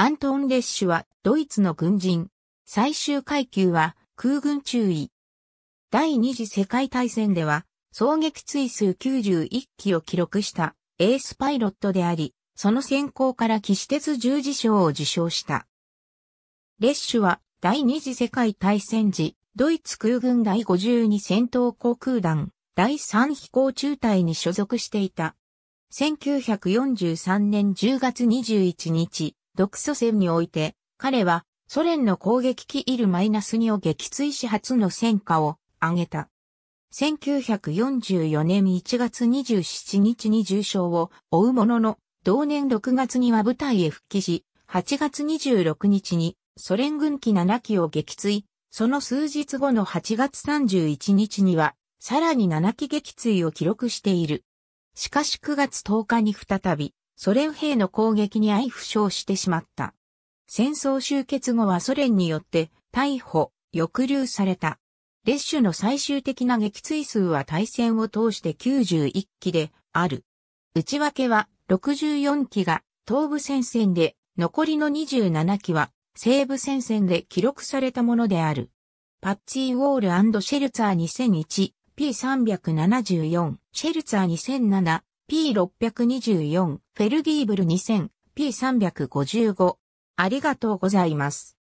アントン・レッシュはドイツの軍人。最終階級は空軍中尉。第二次世界大戦では総撃追数91機を記録したエースパイロットであり、その先行から騎士鉄十字章を受賞した。レッシュは第二次世界大戦時、ドイツ空軍第52戦闘航空団第3飛行中隊に所属していた。1943年10月21日、独ソ戦において、彼はソ連の攻撃機イルマイナス2を撃墜し初の戦果を挙げた。1944年1月27日に重傷を負うものの、同年6月には部隊へ復帰し、8月26日にソ連軍機7機を撃墜、その数日後の8月31日には、さらに7機撃墜を記録している。しかし9月10日に再び、ソ連兵の攻撃に相負傷してしまった。戦争終結後はソ連によって逮捕、抑留された。列種の最終的な撃墜数は対戦を通して91機である。内訳は64機が東部戦線で、残りの27機は西部戦線で記録されたものである。パッチー・ウォールシェルツァー2001 P374 シェルツァー2007 P624、フェルギーブル2000、P355。ありがとうございます。